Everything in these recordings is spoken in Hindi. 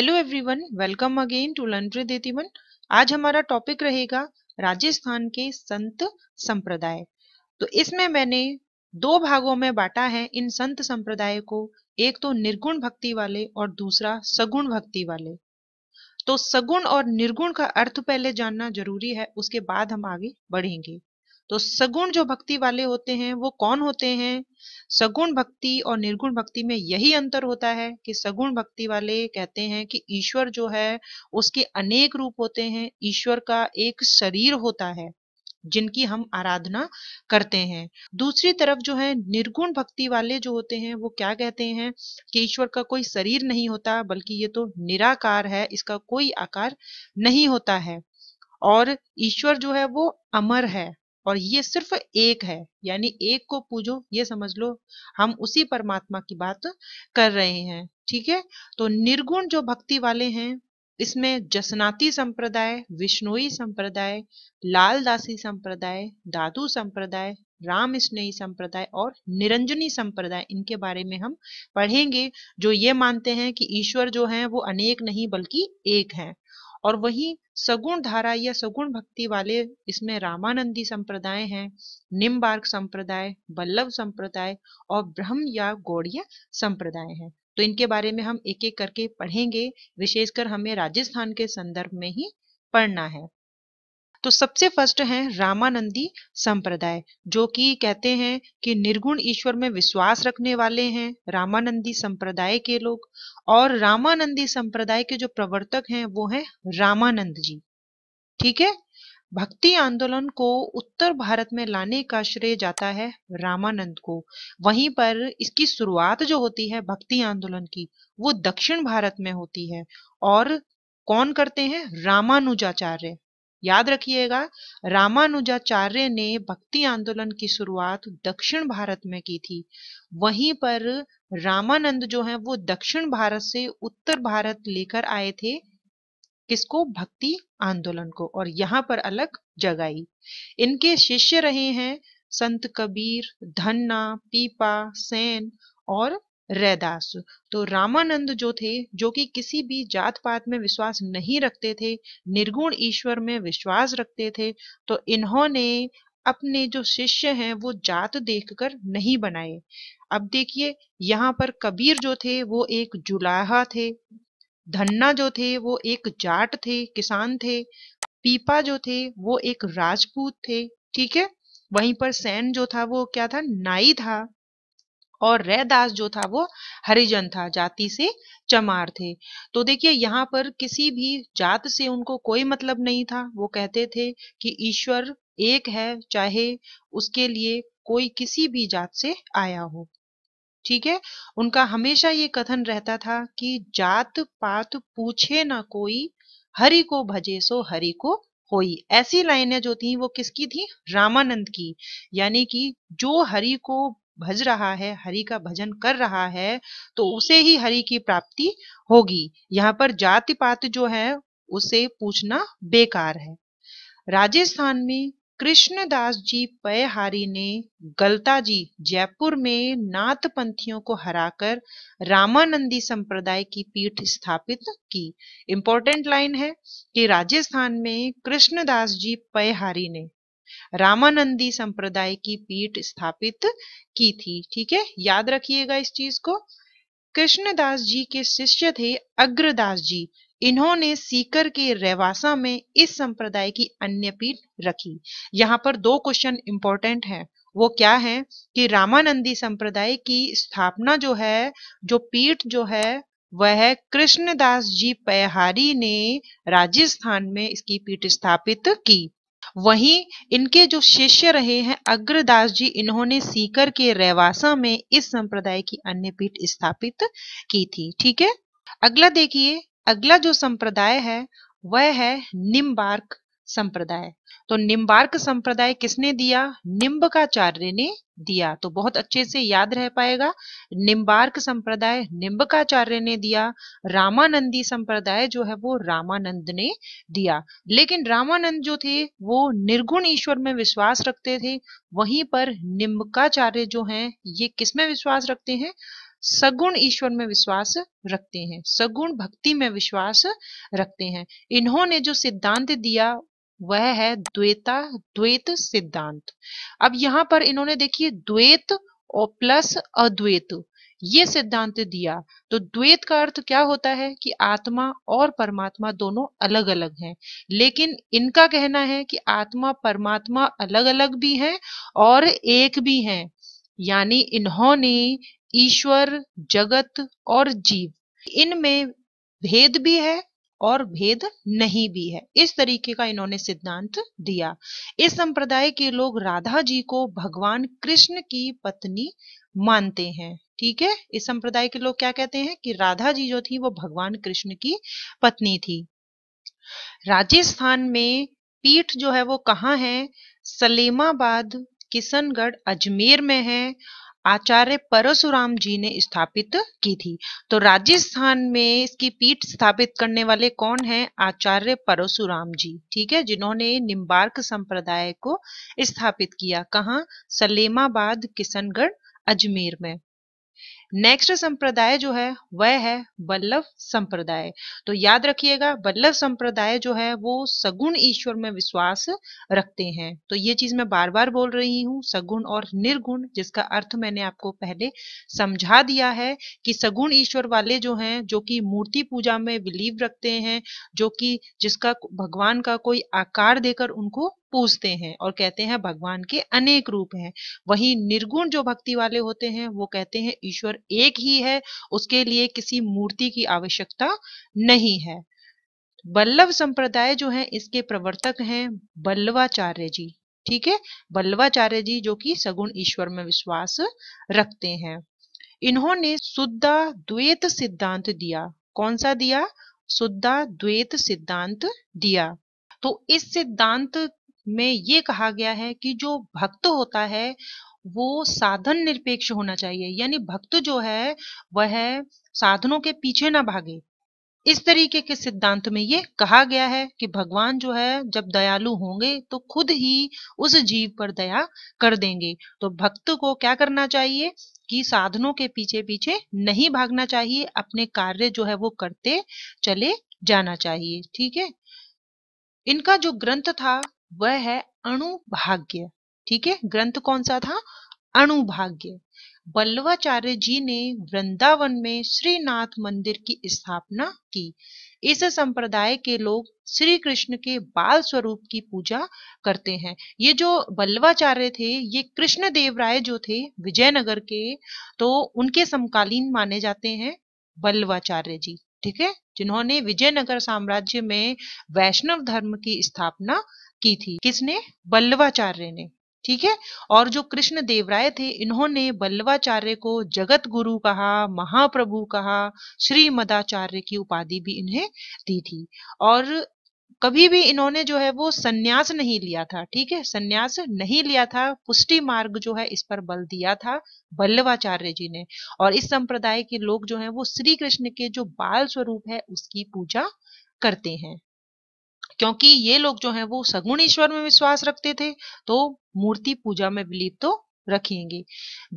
hello everyone welcome again to learn आज हमारा टॉपिक रहेगा राजस्थान के संत संप्रदाय तो इसमें मैंने दो भागों में बांटा है इन संत संप्रदाय को एक तो निर्गुण भक्ति वाले और दूसरा सगुण भक्ति वाले तो सगुण और निर्गुण का अर्थ पहले जानना जरूरी है उसके बाद हम आगे बढ़ेंगे तो सगुण जो भक्ति वाले होते हैं वो कौन होते हैं सगुण भक्ति और निर्गुण भक्ति में यही अंतर होता है कि सगुण भक्ति वाले कहते हैं कि ईश्वर जो है उसके अनेक रूप होते हैं ईश्वर का एक शरीर होता है जिनकी हम आराधना करते हैं दूसरी तरफ जो है निर्गुण भक्ति वाले जो होते हैं वो क्या कहते हैं कि ईश्वर का कोई शरीर नहीं होता बल्कि ये तो निराकार है इसका कोई आकार नहीं होता है और ईश्वर जो है वो अमर है और ये सिर्फ एक है यानी एक को पूजो ये समझ लो हम उसी परमात्मा की बात कर रहे हैं ठीक है तो निर्गुण जो भक्ति वाले हैं इसमें जसनाती संप्रदाय विष्णुई संप्रदाय लालदासी संप्रदाय दादू संप्रदाय राम स्नेही संप्रदाय और निरंजनी संप्रदाय इनके बारे में हम पढ़ेंगे जो ये मानते हैं कि ईश्वर जो है वो अनेक नहीं बल्कि एक है और वहीं सगुण धारा या सगुण भक्ति वाले इसमें रामानंदी संप्रदाय हैं निम्बार्क संप्रदाय बल्लभ संप्रदाय और ब्रह्म या गौड़ीय संप्रदाय हैं तो इनके बारे में हम एक एक करके पढ़ेंगे विशेषकर हमें राजस्थान के संदर्भ में ही पढ़ना है तो सबसे फर्स्ट है रामानंदी संप्रदाय जो कि कहते हैं कि निर्गुण ईश्वर में विश्वास रखने वाले हैं रामानंदी संप्रदाय के लोग और रामानंदी संप्रदाय के जो प्रवर्तक हैं वो हैं रामानंद जी ठीक है भक्ति आंदोलन को उत्तर भारत में लाने का श्रेय जाता है रामानंद को वहीं पर इसकी शुरुआत जो होती है भक्ति आंदोलन की वो दक्षिण भारत में होती है और कौन करते हैं रामानुजाचार्य याद रखिएगा रामानुजाचार्य ने भक्ति आंदोलन की शुरुआत दक्षिण भारत में की थी वहीं पर रामानंद जो है वो दक्षिण भारत से उत्तर भारत लेकर आए थे किसको भक्ति आंदोलन को और यहाँ पर अलग जगाई इनके शिष्य रहे हैं संत कबीर धन्ना पीपा सेन और रैदास तो रामानंद जो थे जो कि किसी भी जात पात में विश्वास नहीं रखते थे निर्गुण ईश्वर में विश्वास रखते थे तो इन्होंने अपने जो शिष्य हैं वो जात देखकर नहीं बनाए अब देखिए यहाँ पर कबीर जो थे वो एक जुलाहा थे धन्ना जो थे वो एक जाट थे किसान थे पीपा जो थे वो एक राजपूत थे ठीक है वहीं पर सैन जो था वो क्या था नाई था और रैदास जो था वो हरिजन था जाति से चमार थे तो देखिए यहाँ पर किसी भी जात से उनको कोई मतलब नहीं था वो कहते थे कि ईश्वर एक है चाहे उसके लिए कोई किसी भी जात से आया हो ठीक है उनका हमेशा ये कथन रहता था कि जात पात पूछे ना कोई हरि को भजे सो हरि को होई ऐसी लाइनें जो थी वो किसकी थी रामानंद की यानी कि जो हरि को भज रहा है हरि का भजन कर रहा है तो उसे ही हरि की प्राप्ति होगी यहाँ पर जाति पात जो है उसे पूछना बेकार है राजस्थान में कृष्णदास जी पयहारी ने गलता जी जयपुर में नाथ पंथियों को हराकर रामानंदी संप्रदाय की पीठ स्थापित की इम्पोर्टेंट लाइन है कि राजस्थान में कृष्णदास जी पयहारी ने रामानंदी संप्रदाय की पीठ स्थापित की थी ठीक है याद रखिएगा इस चीज को कृष्णदास जी के शिष्य थे अग्रदास जी इन्होंने सीकर के रेवासा में इस संप्रदाय की अन्य पीठ रखी यहाँ पर दो क्वेश्चन इंपॉर्टेंट है वो क्या है कि रामानंदी संप्रदाय की स्थापना जो है जो पीठ जो है वह कृष्णदास जी पैहारी ने राजस्थान में इसकी पीठ स्थापित की वहीं इनके जो शिष्य रहे हैं अग्रदास जी इन्होंने सीकर के रेवासा में इस संप्रदाय की अन्य पीठ स्थापित की थी ठीक है अगला देखिए अगला जो संप्रदाय है वह है निम्बार्क संप्रदाय तो निम्बार्क संप्रदाय किसने दिया निम्बकाचार्य ने दिया तो बहुत अच्छे से याद रह पाएगा निम्बार्क संप्रदाय निम्बकाचार्य ने दिया रामानंदी संप्रदाय जो है वो रामानंद ने दिया लेकिन रामानंद जो थे वो निर्गुण ईश्वर में विश्वास रखते थे वहीं पर निम्बकाचार्य जो हैं ये किस में विश्वास रखते हैं सगुण ईश्वर में विश्वास रखते हैं सगुण भक्ति में विश्वास रखते हैं इन्होंने जो सिद्धांत दिया वह है द्वेता द्वेत सिद्धांत अब यहां पर इन्होंने देखिए द्वेत और प्लस अद्वैत ये सिद्धांत दिया तो द्वेत का अर्थ क्या होता है कि आत्मा और परमात्मा दोनों अलग अलग हैं लेकिन इनका कहना है कि आत्मा परमात्मा अलग अलग भी हैं और एक भी हैं यानी इन्होंने ईश्वर जगत और जीव इनमें भेद भी है और भेद नहीं भी है इस तरीके का इन्होंने सिद्धांत दिया इस संप्रदाय के लोग राधा जी को भगवान कृष्ण की पत्नी मानते हैं ठीक है इस संप्रदाय के लोग क्या कहते हैं कि राधा जी जो थी वो भगवान कृष्ण की पत्नी थी राजस्थान में पीठ जो है वो कहाँ है सलेमाबाद किशनगढ़ अजमेर में है आचार्य परशुराम जी ने स्थापित की थी तो राजस्थान में इसकी पीठ स्थापित करने वाले कौन हैं आचार्य परशुराम जी ठीक है जिन्होंने निम्बार्क संप्रदाय को स्थापित किया कहा सलेमाबाद किशनगढ़ अजमेर में नेक्स्ट संप्रदाय जो है वह है बल्लभ संप्रदाय तो याद रखिएगा बल्लभ संप्रदाय जो है वो सगुण ईश्वर में विश्वास रखते हैं तो ये चीज मैं बार बार बोल रही हूँ सगुण और निर्गुण जिसका अर्थ मैंने आपको पहले समझा दिया है कि सगुण ईश्वर वाले जो हैं जो कि मूर्ति पूजा में बिलीव रखते हैं जो कि जिसका भगवान का कोई आकार देकर उनको पूजते हैं और कहते हैं भगवान के अनेक रूप हैं वहीं निर्गुण जो भक्ति वाले होते हैं वो कहते हैं ईश्वर एक ही है उसके लिए किसी मूर्ति की आवश्यकता नहीं है बल्लभ संप्रदाय जो है इसके प्रवर्तक हैं बल्लवाचार्य जी ठीक है बल्लवाचार्य जी जो कि सगुण ईश्वर में विश्वास रखते हैं इन्होंने शुद्धा द्वैत सिद्धांत दिया कौन सा दिया शुद्धा द्वैत सिद्धांत दिया तो इस सिद्धांत में ये कहा गया है कि जो भक्त होता है वो साधन निरपेक्ष होना चाहिए यानी भक्त जो है वह साधनों के पीछे ना भागे इस तरीके के सिद्धांत में ये कहा गया है कि भगवान जो है जब दयालु होंगे तो खुद ही उस जीव पर दया कर देंगे तो भक्त को क्या करना चाहिए कि साधनों के पीछे पीछे नहीं भागना चाहिए अपने कार्य जो है वो करते चले जाना चाहिए ठीक है इनका जो ग्रंथ था वह है अणुभाग्य ठीक है ग्रंथ कौन सा था अणुभाग्य बल्लवाचार्य जी ने वृंदावन में श्रीनाथ मंदिर की स्थापना की इस संप्रदाय के लोग श्री कृष्ण के बाल स्वरूप की पूजा करते हैं ये जो बल्लवाचार्य थे ये कृष्ण देव राय जो थे विजयनगर के तो उनके समकालीन माने जाते हैं बल्लवाचार्य जी ठीक है जिन्होंने विजयनगर साम्राज्य में वैष्णव धर्म की स्थापना की थी किसने बल्लवाचार्य ने ठीक है और जो कृष्ण देवराय थे इन्होंने बल्लवाचार्य को जगत गुरु कहा महाप्रभु कहा श्री मदाचार्य की उपाधि भी इन्हें दी थी और कभी भी इन्होंने जो है वो संन्यास नहीं लिया था ठीक है संन्यास नहीं लिया था पुष्टि मार्ग जो है इस पर बल दिया था बल्लवाचार्य जी ने और इस संप्रदाय के लोग जो है वो श्री कृष्ण के जो बाल स्वरूप है उसकी पूजा करते हैं क्योंकि ये लोग जो है वो सगुण ईश्वर में विश्वास रखते थे तो मूर्ति पूजा में बिलीव तो रखेंगे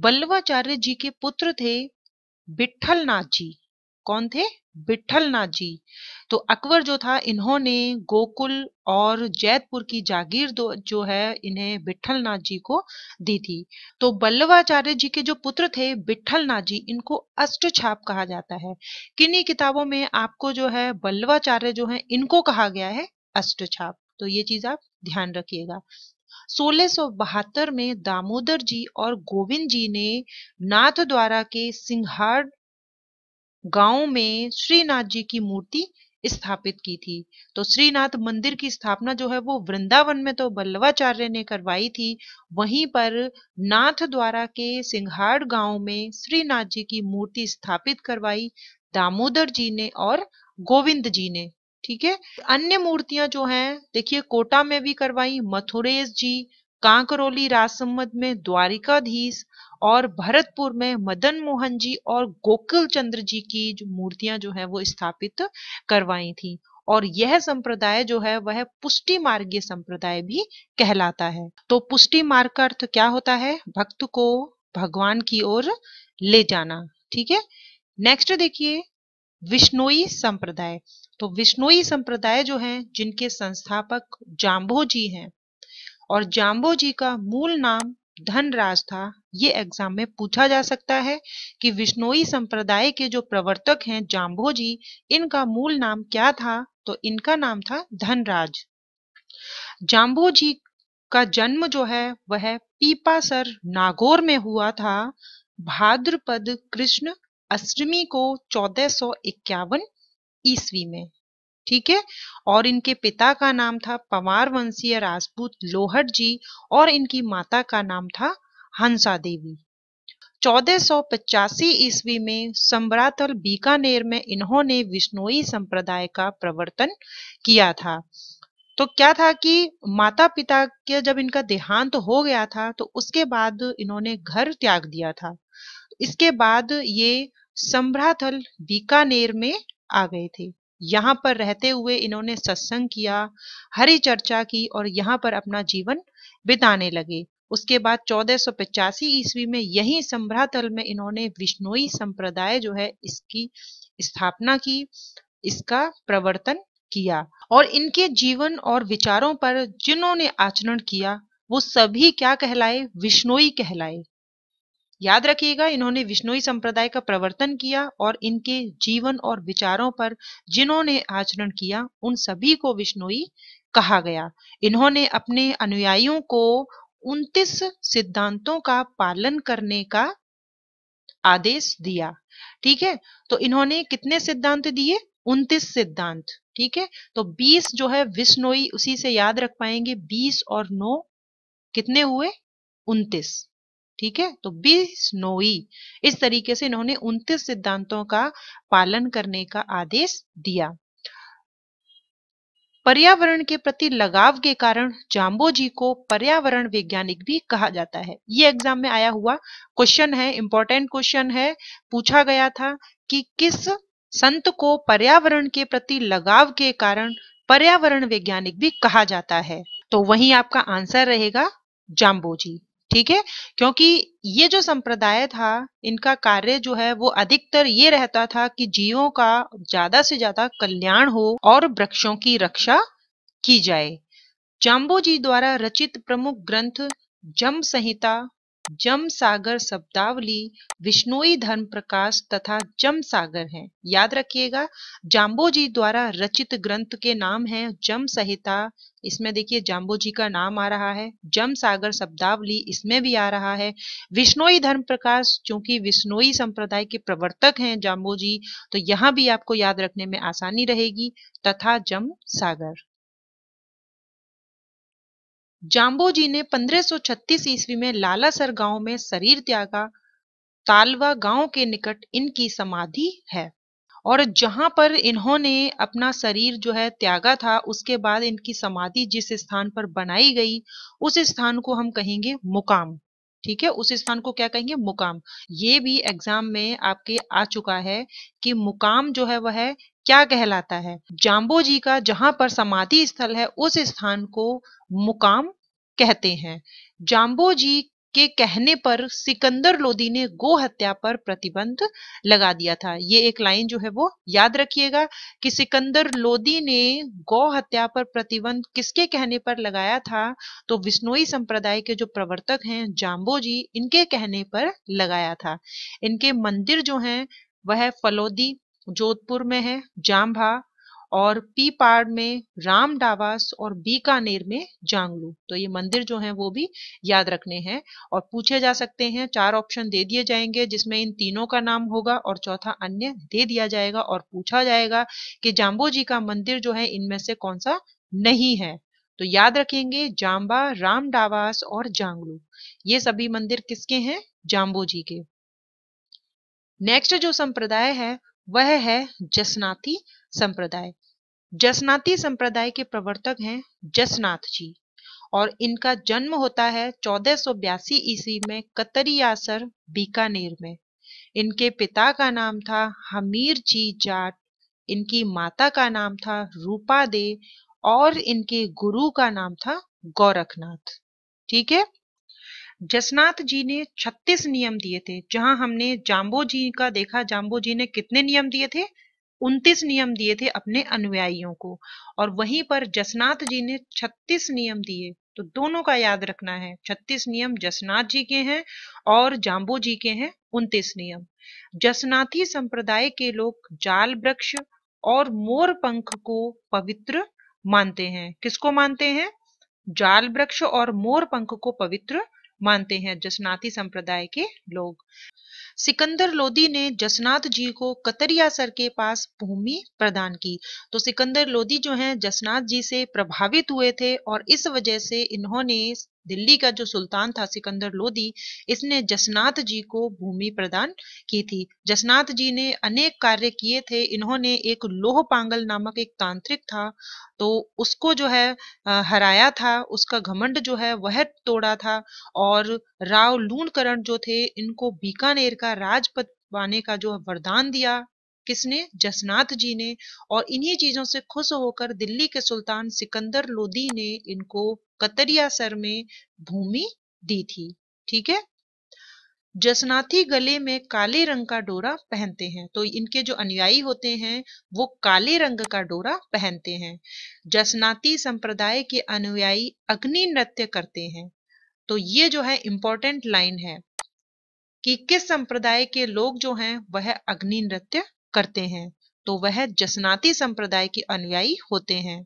बल्लवाचार्य जी के पुत्र थे बिठल नाथ जी कौन थे विठल नाथ जी तो अकबर जो था इन्होंने गोकुल और जैतपुर की जागीर जो है इन्हें विठल नाथ जी को दी थी तो बल्लवाचार्य जी के जो पुत्र थे विठल नाथ जी इनको अष्ट छाप कहा जाता है किन्हीं किताबों में आपको जो है बल्लवाचार्य जो है इनको कहा गया है अष्ट छाप तो ये चीज आप ध्यान रखिएगा सोलह में दामोदर जी और गोविंद जी ने नाथ द्वारा के सिंघाड़ गांव में श्रीनाथ जी की मूर्ति स्थापित की थी तो श्रीनाथ मंदिर की स्थापना जो है वो वृंदावन में तो बल्लवाचार्य ने करवाई थी वहीं पर नाथ द्वारा के सिंघाड़ गांव में श्रीनाथ जी की मूर्ति स्थापित करवाई दामोदर जी ने और गोविंद जी ने ठीक है अन्य मूर्तियां जो हैं देखिए कोटा में भी करवाई मथुरेश जी कांकरोली राजसम्मत में द्वारिकाधीश और भरतपुर में मदन मोहन जी और गोकुल चंद्र जी की जो मूर्तियां जो है वो स्थापित करवाई थी और यह संप्रदाय जो है वह पुष्टि मार्गीय संप्रदाय भी कहलाता है तो पुष्टि मार्ग का अर्थ क्या होता है भक्त को भगवान की ओर ले जाना ठीक है नेक्स्ट देखिए विष्णोई संप्रदाय तो विष्णोई संप्रदाय जो है जिनके संस्थापक जाम्बो जी हैं और जाम्बो जी का मूल नाम धनराज था ये एग्जाम में पूछा जा सकता है कि विष्णोई संप्रदाय के जो प्रवर्तक हैं जाम्बो जी इनका मूल नाम क्या था तो इनका नाम था धनराज जाम्बो जी का जन्म जो है वह पीपासर नागौर में हुआ था भाद्रपद कृष्ण अष्टमी को चौदह ईस्वी में ठीक है और इनके पिता का नाम था पवार वंशीय राजपूत लोहट जी और इनकी माता का नाम था हंसा देवी पचासी ईस्वी में सम्राटल बीकानेर में इन्होंने विष्णोई संप्रदाय का प्रवर्तन किया था तो क्या था कि माता पिता के जब इनका देहांत तो हो गया था तो उसके बाद इन्होंने घर त्याग दिया था इसके बाद ये सम्राथल बीकानेर में आ गए थे यहाँ पर रहते हुए इन्होंने सत्संग किया हरी चर्चा की और यहाँ पर अपना जीवन बिताने लगे उसके बाद चौदह ईस्वी में यही संभ्रातल में इन्होंने विष्णोई संप्रदाय जो है इसकी स्थापना की इसका प्रवर्तन किया और इनके जीवन और विचारों पर जिन्होंने आचरण किया वो सभी क्या कहलाए विष्णोई कहलाए याद रखिएगा इन्होंने विष्णोई संप्रदाय का प्रवर्तन किया और इनके जीवन और विचारों पर जिन्होंने आचरण किया उन सभी को विष्णोई कहा गया इन्होंने अपने अनुयायियों को उन्तीस सिद्धांतों का पालन करने का आदेश दिया ठीक है तो इन्होंने कितने सिद्धांत दिए उन्तीस सिद्धांत ठीक है तो 20 जो है विष्णोई उसी से याद रख पाएंगे 20 और 9 कितने हुए उनतीस ठीक है तो बी स्नोई इस तरीके से इन्होंने उनतीस सिद्धांतों का पालन करने का आदेश दिया पर्यावरण के प्रति लगाव के कारण जाम्बो जी को पर्यावरण वैज्ञानिक भी कहा जाता है ये एग्जाम में आया हुआ क्वेश्चन है इंपॉर्टेंट क्वेश्चन है पूछा गया था कि किस संत को पर्यावरण के प्रति लगाव के कारण पर्यावरण वैज्ञानिक भी कहा जाता है तो वही आपका आंसर रहेगा जाम्बो जी ठीक है क्योंकि ये जो संप्रदाय था इनका कार्य जो है वो अधिकतर ये रहता था कि जीवों का ज्यादा से ज्यादा कल्याण हो और वृक्षों की रक्षा की जाए जाम्बो जी द्वारा रचित प्रमुख ग्रंथ जम संहिता जम सागर शब्दावली विष्णोई धर्म प्रकाश तथा जम सागर है याद रखिएगा जाम्बो जी द्वारा रचित ग्रंथ के नाम है जम संहिता इसमें देखिए जाम्बो जी का नाम आ रहा है जम सागर शब्दावली इसमें भी आ रहा है विष्णोई धर्म प्रकाश चूंकि विष्णोई संप्रदाय के प्रवर्तक हैं जाम्बो जी तो यहाँ भी आपको याद रखने में आसानी रहेगी तथा जम सागर जाम्बो जी ने 1536 ईस्वी में लालासर गांव में शरीर त्यागा तालवा गांव के निकट इनकी समाधि है और जहां पर इन्होंने अपना शरीर जो है त्यागा था उसके बाद इनकी समाधि जिस स्थान पर बनाई गई उस स्थान को हम कहेंगे मुकाम ठीक है उस स्थान को क्या कहेंगे मुकाम ये भी एग्जाम में आपके आ चुका है कि मुकाम जो है वह क्या कहलाता है जाम्बो जी का जहां पर समाधि स्थल है उस स्थान को मुकाम कहते हैं जाम्बो जी के कहने पर सिकंदर लोदी ने गो हत्या पर प्रतिबंध लगा दिया था ये एक लाइन जो है वो याद रखिएगा कि सिकंदर लोदी ने गौ हत्या पर प्रतिबंध किसके कहने पर लगाया था तो विष्णोई संप्रदाय के जो प्रवर्तक हैं जाम्बो जी इनके कहने पर लगाया था इनके मंदिर जो हैं वह फलोदी जोधपुर में है जाम्भा और पीपाड़ में राम डावास और बीकानेर में जांगलू तो ये मंदिर जो हैं वो भी याद रखने हैं और पूछे जा सकते हैं चार ऑप्शन दे दिए जाएंगे जिसमें इन तीनों का नाम होगा और चौथा अन्य दे दिया जाएगा और पूछा जाएगा कि जाम्बो जी का मंदिर जो है इनमें से कौन सा नहीं है तो याद रखेंगे जाम्बा राम डावास और जांगलू ये सभी मंदिर किसके हैं जाम्बो जी के नेक्स्ट जो संप्रदाय है वह है जसनाथी संप्रदाय जसनाथी संप्रदाय के प्रवर्तक हैं जसनाथ जी और इनका जन्म होता है चौदह सौ बयासी ईस्वी में कतरियासर बीकानेर में इनके पिता का नाम था हमीर जी जाट इनकी माता का नाम था रूपा दे और इनके गुरु का नाम था गोरखनाथ ठीक है जसनाथ जी ने 36 नियम दिए थे जहां हमने जाम्बो जी का देखा जाम्बो जी ने कितने नियम दिए थे उनतीस नियम दिए थे अपने अनुयायियों को और वहीं पर जसनाथ जी ने 36 नियम दिए तो दोनों का याद रखना है 36 नियम जसनाथ जी के हैं और जाम्बो जी के हैं उनतीस नियम जसनाथी संप्रदाय के लोग जाल वृक्ष और मोर पंख को पवित्र मानते हैं किसको मानते हैं जाल वृक्ष और मोर पंख को पवित्र मानते हैं जसनाती संप्रदाय के लोग सिकंदर लोदी ने जसनाथ जी को कतरिया सर के पास भूमि प्रदान की तो सिकंदर लोदी जो हैं जसनाथ जी से प्रभावित हुए थे और इस वजह से इन्होंने दिल्ली का जो सुल्तान था सिकंदर लोदी इसने जसनाथ जी को भूमि प्रदान की थी जसनाथ जी ने अनेक कार्य किए थे इन्होंने एक लोह पांगल नामक एक तांत्रिक था तो उसको जो है हराया था उसका घमंड जो है वह तोड़ा था और राव लूणकरण जो थे इनको बीकानेर का राजपद पाने का जो वरदान दिया किसने जसनाथ जी ने और इन्हीं चीजों से खुश होकर दिल्ली के सुल्तान सिकंदर लोदी ने इनको कतरिया सर में भूमि दी थी ठीक है जसनाथी गले में काले रंग का डोरा पहनते हैं तो इनके जो अनुयायी होते हैं वो काले रंग का डोरा पहनते हैं जसनाथी संप्रदाय के अनुयायी अग्नि नृत्य करते हैं तो ये जो है इंपॉर्टेंट लाइन है कि किस संप्रदाय के लोग जो हैं वह अग्नि नृत्य करते हैं तो वह जसनाती संप्रदाय के अनुयायी होते हैं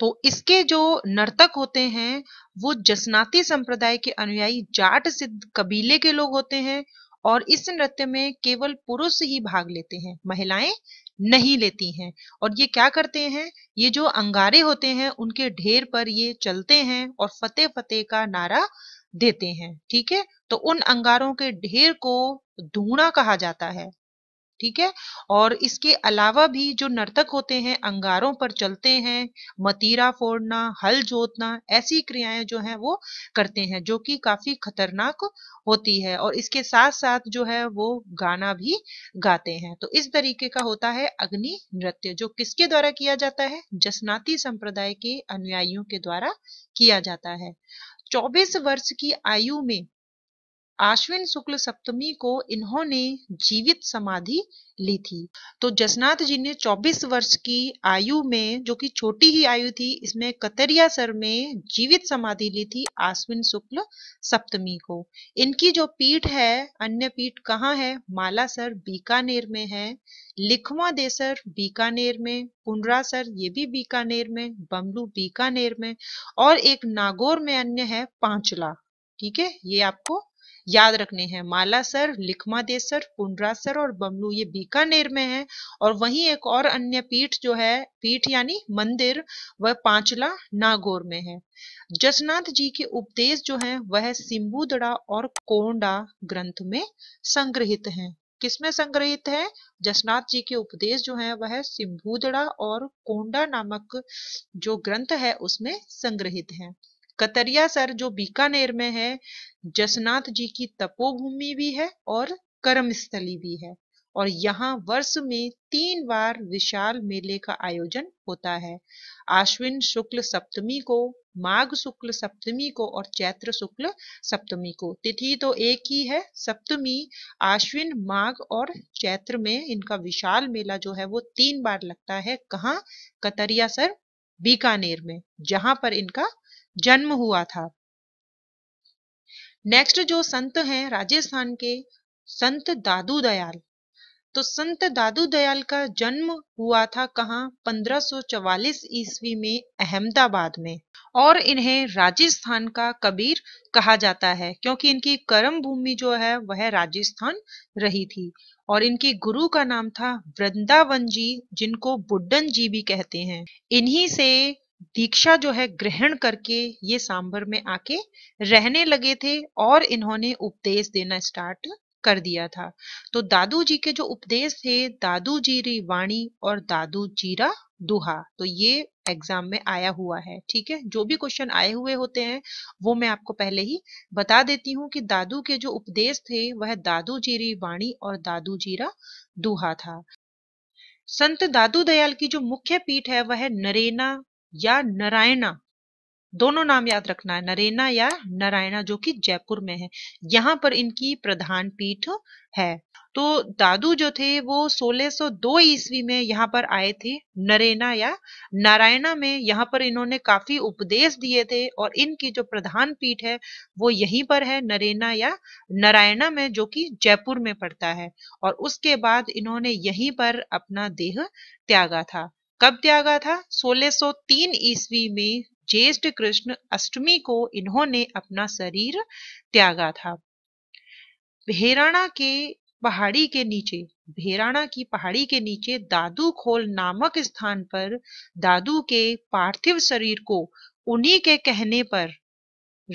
तो इसके जो नर्तक होते हैं वो जसनाती संप्रदाय के अनुयायी जाट सिद्ध कबीले के लोग होते हैं और इस नृत्य में केवल पुरुष ही भाग लेते हैं महिलाएं नहीं लेती हैं और ये क्या करते हैं ये जो अंगारे होते हैं उनके ढेर पर ये चलते हैं और फतेह फतेह का नारा देते हैं ठीक है तो उन अंगारों के ढेर को धूणा कहा जाता है ठीक है और इसके अलावा भी जो नर्तक होते हैं अंगारों पर चलते हैं मतीरा फोड़ना हल जोतना ऐसी क्रियाएं जो हैं वो करते हैं जो कि काफी खतरनाक होती है और इसके साथ साथ जो है वो गाना भी गाते हैं तो इस तरीके का होता है अग्नि नृत्य जो किसके द्वारा किया जाता है जसनाती संप्रदाय के अनुयायियों के द्वारा किया जाता है चौबीस वर्ष की आयु में आश्विन शुक्ल सप्तमी को इन्होंने जीवित समाधि ली थी तो जसनाथ जी ने 24 वर्ष की आयु में जो कि छोटी ही आयु थी इसमें कतरिया सर में जीवित समाधि ली थी आश्विन शुक्ल सप्तमी को इनकी जो पीठ है अन्य पीठ कहाँ है माला सर बीकानेर में है लिखवा देसर बीकानेर में पुनरा सर ये भी बीकानेर में बमलू बीकानेर में और एक नागौर में अन्य है पांचला ठीक है ये आपको याद रखने हैं मालासर लिखमा देसर पुंडरासर और बमलू ये बीकानेर में है और वहीं एक और अन्य पीठ जो है पीठ यानी मंदिर वह पांचला नागौर में है जसनाथ जी के उपदेश जो हैं वह सिंबुदड़ा और कोंडा ग्रंथ में संग्रहित हैं किसमें संग्रहित है जसनाथ जी के उपदेश जो है वह सिंभूदड़ा और कोंडा नामक जो ग्रंथ है उसमें संग्रहित है कतरिया सर जो बीकानेर में है जसनाथ जी की तपोभूमि भी है और कर्मस्थली भी है और यहाँ वर्ष में तीन बार विशाल मेले का आयोजन होता है आश्विन शुक्ल सप्तमी को माघ शुक्ल सप्तमी को और चैत्र शुक्ल सप्तमी को तिथि तो एक ही है सप्तमी आश्विन माघ और चैत्र में इनका विशाल मेला जो है वो तीन बार लगता है कहाँ कतरिया सर बीकानेर में जहां पर इनका जन्म हुआ था नेक्स्ट जो संत हैं राजस्थान के संत दादू दयाल तो संत दादू दयाल का जन्म हुआ था कहा 1544 ईस्वी में अहमदाबाद में और इन्हें राजस्थान का कबीर कहा जाता है क्योंकि इनकी कर्म भूमि जो है वह राजस्थान रही थी और इनके गुरु का नाम था वृंदावन जी जिनको बुड्डन जी भी कहते हैं इन्हीं से दीक्षा जो है ग्रहण करके ये सांबर में आके रहने लगे थे और इन्होंने उपदेश देना स्टार्ट कर दिया था तो दादू जी के जो उपदेश थे दादू जी री वाणी और दादू जीरा दुहा तो ये एग्जाम में आया हुआ है ठीक है जो भी क्वेश्चन आए हुए होते हैं वो मैं आपको पहले ही बता देती हूँ कि दादू के जो उपदेश थे वह दादू जीरी वाणी और दादू जीरा दुहा था संत दादू दयाल की जो मुख्य पीठ है वह नरेना या नारायणा दोनों नाम याद रखना है नरेना या नारायणा जो कि जयपुर में है यहाँ पर इनकी प्रधान पीठ है तो दादू जो थे वो 1602 ईस्वी में यहाँ पर आए थे नरेना या नारायणा में यहाँ पर इन्होंने काफी उपदेश दिए थे और इनकी जो प्रधान पीठ है वो यहीं पर है नरेना या नारायणा में जो कि जयपुर में पड़ता है और उसके बाद इन्होंने यहीं पर अपना देह त्यागा था कब त्यागा था 1603 ईसवी में ज्येष्ठ कृष्ण अष्टमी को इन्होंने अपना शरीर त्यागा था भेराणा के पहाड़ी के नीचे भेराणा की पहाड़ी के नीचे दादू खोल नामक स्थान पर दादू के पार्थिव शरीर को उन्हीं के कहने पर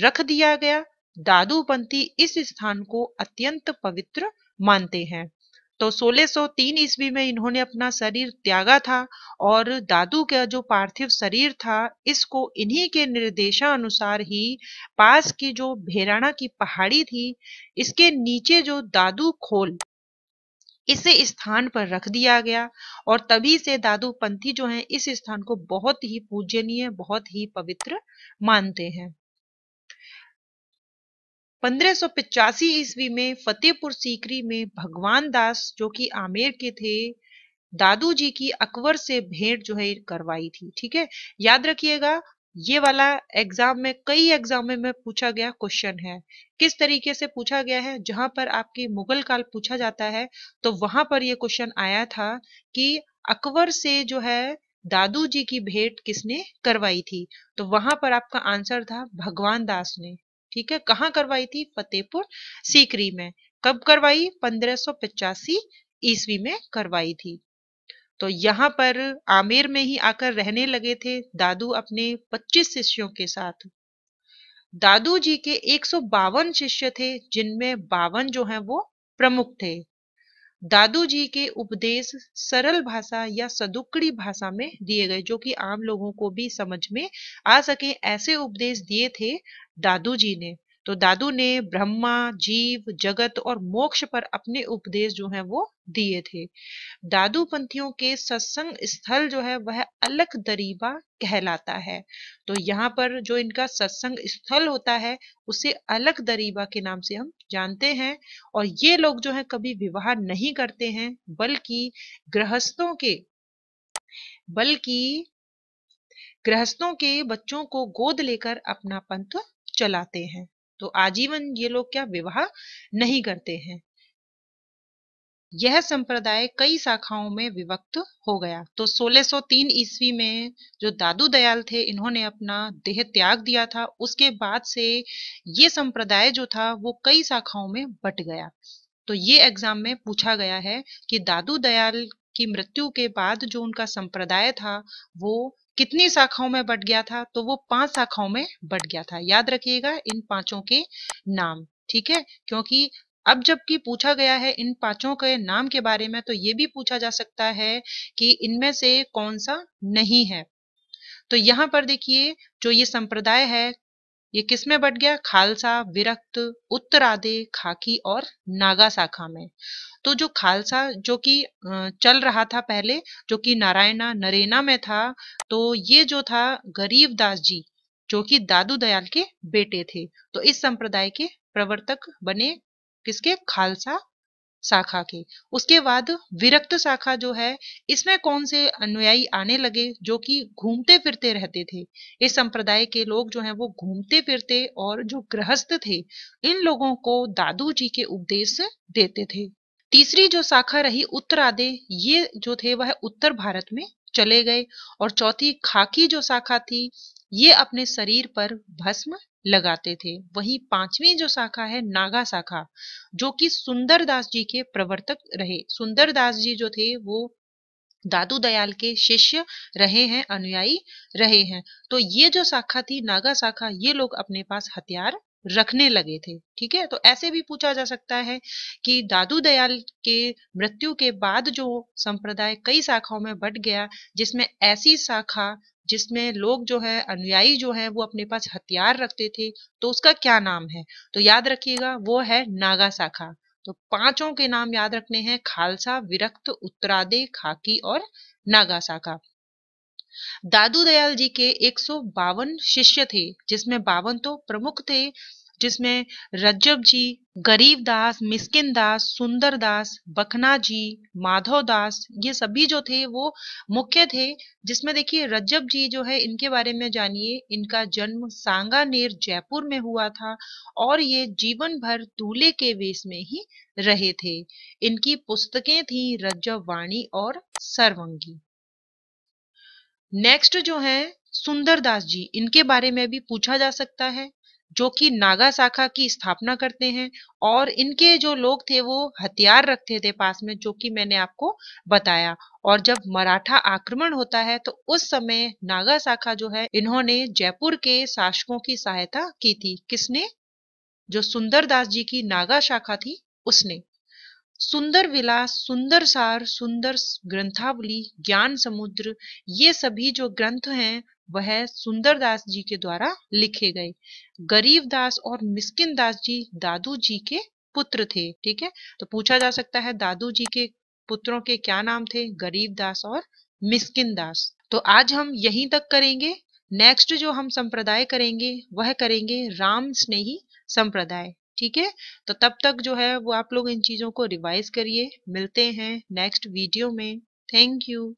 रख दिया गया दादूपंथी इस स्थान को अत्यंत पवित्र मानते हैं तो 1603 ईस्वी में इन्होंने अपना शरीर त्यागा था और दादू का जो पार्थिव शरीर था इसको इन्हीं के निर्देशानुसार ही पास की जो भेराणा की पहाड़ी थी इसके नीचे जो दादू खोल इस स्थान पर रख दिया गया और तभी से दादू पंथी जो हैं इस स्थान को बहुत ही पूजनीय बहुत ही पवित्र मानते हैं पंद्रह ईस्वी में फतेहपुर सीकरी में भगवान दास जो कि आमेर के थे दादू जी की अकबर से भेंट जो है करवाई थी ठीक है याद रखिएगा ये वाला एग्जाम में कई एग्जाम में पूछा गया क्वेश्चन है किस तरीके से पूछा गया है जहां पर आपकी मुगल काल पूछा जाता है तो वहां पर ये क्वेश्चन आया था कि अकबर से जो है दादू जी की भेंट किसने करवाई थी तो वहां पर आपका आंसर था भगवान दास ने ठीक है कहाँ करवाई थी फतेहपुर सीकरी में कब करवाई 1585 ईसवी में करवाई थी तो यहाँ पर आमेर में ही आकर रहने लगे थे दादू अपने 25 शिष्यों के साथ दादू जी के एक शिष्य थे जिनमें बावन जो हैं वो प्रमुख थे दादू जी के उपदेश सरल भाषा या सदुकड़ी भाषा में दिए गए जो कि आम लोगों को भी समझ में आ सके ऐसे उपदेश दिए थे दादू जी ने तो दादू ने ब्रह्मा जीव जगत और मोक्ष पर अपने उपदेश जो है वो दिए थे दादू पंथियों के सत्संग स्थल जो है वह अलग दरीबा कहलाता है तो यहाँ पर जो इनका सत्संग स्थल होता है उसे अलग दरीबा के नाम से हम जानते हैं और ये लोग जो है कभी विवाह नहीं करते हैं बल्कि गृहस्थों के बल्कि गृहस्थों के बच्चों को गोद लेकर अपना पंथ चलाते हैं तो आजीवन ये लोग क्या विवाह नहीं करते हैं यह संप्रदाय कई शाखाओं में विभक्त हो गया तो 1603 ईस्वी में जो दादू दयाल थे इन्होंने अपना देह त्याग दिया था उसके बाद से ये संप्रदाय जो था वो कई शाखाओं में बट गया तो ये एग्जाम में पूछा गया है कि दादू दयाल की मृत्यु के बाद जो उनका संप्रदाय था वो कितनी शाखाओं में बट गया था तो वो पांच शाखाओं में बट गया था याद रखिएगा इन पांचों के नाम ठीक है क्योंकि अब जबकि पूछा गया है इन पांचों के नाम के बारे में तो ये भी पूछा जा सकता है कि इनमें से कौन सा नहीं है तो यहाँ पर देखिए जो ये संप्रदाय है ये किस में बट गया खालसा विरक्त उत्तरादे खाकी और नागा शाखा में तो जो खालसा जो कि चल रहा था पहले जो कि नारायणा नरेना में था तो ये जो था गरीब दास जी जो कि दादू दयाल के बेटे थे तो इस संप्रदाय के प्रवर्तक बने किसके खालसा शाखा के उसके बाद विरक्त शाखा जो है इसमें कौन से अनुयायी आने लगे जो कि घूमते फिरते रहते थे इस संप्रदाय के लोग जो हैं वो घूमते फिरते और जो गृहस्थ थे इन लोगों को दादू जी के उपदेश देते थे तीसरी जो शाखा रही उत्तरादे ये जो थे वह उत्तर भारत में चले गए और चौथी खाकी जो शाखा थी ये अपने शरीर पर भस्म लगाते थे वही पांचवी जो शाखा है नागा शाखा जो कि सुंदरदास जी के प्रवर्तक रहे सुंदरदास जी जो थे वो दादू दयाल के शिष्य रहे हैं अनुयायी रहे हैं तो ये जो शाखा थी नागा शाखा ये लोग अपने पास हथियार रखने लगे थे ठीक है तो ऐसे भी पूछा जा सकता है कि दादू दयाल के मृत्यु के बाद जो संप्रदाय कई शाखाओं में बट गया जिसमें ऐसी शाखा जिसमें लोग जो है अनुयायी जो है वो अपने पास हथियार रखते थे तो उसका क्या नाम है तो याद रखिएगा वो है नागा शाखा तो पांचों के नाम याद रखने हैं खालसा विरक्त उत्तरादे खाकी और नागा शाखा दादू दयाल जी के एक शिष्य थे जिसमें बावन तो प्रमुख थे जिसमें रज्जब जी गरीब दास मिस्किन दास सुंदर दास बखना जी माधव दास ये सभी जो थे वो मुख्य थे जिसमें देखिए रज्जब जी जो है इनके बारे में जानिए इनका जन्म सांगानेर जयपुर में हुआ था और ये जीवन भर दूल्हे के वेश में ही रहे थे इनकी पुस्तकें थी रज्जब वाणी और सर्वंगी नेक्स्ट जो है सुंदरदास जी इनके बारे में भी पूछा जा सकता है जो कि नागा शाखा की स्थापना करते हैं और इनके जो लोग थे वो हथियार रखते थे पास में जो कि मैंने आपको बताया और जब मराठा आक्रमण होता है तो उस समय नागा शाखा जो है इन्होंने जयपुर के शासकों की सहायता की थी किसने जो सुंदरदास जी की नागा शाखा थी उसने सुंदर विलास सुंदर सार सुंदर ग्रंथावली ज्ञान समुद्र ये सभी जो ग्रंथ हैं वह सुंदरदास जी के द्वारा लिखे गए गरीब दास और मिस्किन दास जी दादू जी के पुत्र थे ठीक है तो पूछा जा सकता है दादू जी के पुत्रों के क्या नाम थे गरीब दास और मिस्किन दास तो आज हम यहीं तक करेंगे नेक्स्ट जो हम संप्रदाय करेंगे वह करेंगे राम स्नेही संप्रदाय ठीक है तो तब तक जो है वो आप लोग इन चीज़ों को रिवाइज करिए मिलते हैं नेक्स्ट वीडियो में थैंक यू